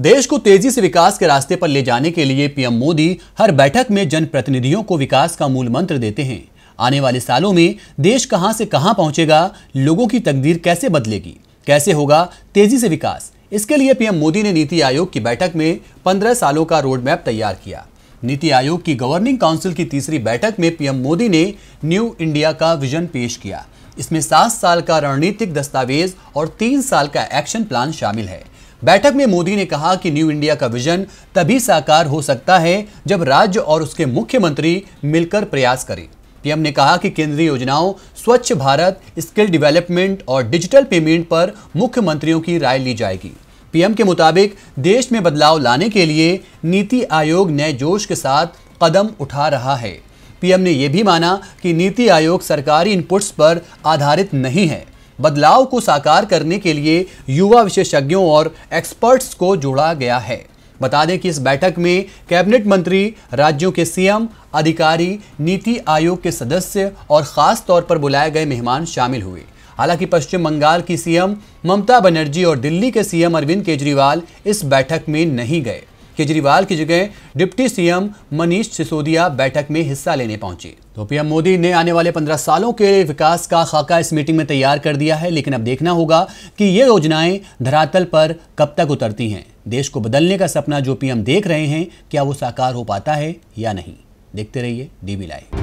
देश को तेजी से विकास के रास्ते पर ले जाने के लिए पीएम मोदी हर बैठक में जनप्रतिनिधियों को विकास का मूल मंत्र देते हैं आने वाले सालों में देश कहां से कहां पहुंचेगा लोगों की तकदीर कैसे बदलेगी कैसे होगा तेजी से विकास इसके लिए पीएम मोदी ने नीति आयोग की बैठक में पंद्रह सालों का रोड मैप तैयार किया नीति आयोग की गवर्निंग काउंसिल की तीसरी बैठक में पीएम मोदी ने न्यू इंडिया का विजन पेश किया इसमें सात साल का रणनीतिक दस्तावेज और तीन साल का एक्शन प्लान शामिल है बैठक में मोदी ने कहा कि न्यू इंडिया का विजन तभी साकार हो सकता है जब राज्य और उसके मुख्यमंत्री मिलकर प्रयास करें पीएम ने कहा कि केंद्रीय योजनाओं स्वच्छ भारत स्किल डेवलपमेंट और डिजिटल पेमेंट पर मुख्यमंत्रियों की राय ली जाएगी पीएम के मुताबिक देश में बदलाव लाने के लिए नीति आयोग नए जोश के साथ कदम उठा रहा है पीएम ने यह भी माना कि नीति आयोग सरकारी इनपुट्स पर आधारित नहीं है बदलाव को साकार करने के लिए युवा विशेषज्ञों और एक्सपर्ट्स को जोड़ा गया है बता दें कि इस बैठक में कैबिनेट मंत्री राज्यों के सीएम अधिकारी नीति आयोग के सदस्य और खास तौर पर बुलाए गए मेहमान शामिल हुए हालांकि पश्चिम बंगाल की सीएम ममता बनर्जी और दिल्ली के सीएम अरविंद केजरीवाल इस बैठक में नहीं गए केजरीवाल की जगह डिप्टी सीएम मनीष सिसोदिया बैठक में हिस्सा लेने पहुंचे तो पीएम मोदी ने आने वाले पंद्रह सालों के विकास का खाका इस मीटिंग में तैयार कर दिया है लेकिन अब देखना होगा कि ये योजनाएं धरातल पर कब तक उतरती हैं देश को बदलने का सपना जो पीएम देख रहे हैं क्या वो साकार हो पाता है या नहीं देखते रहिए डीबी लाइव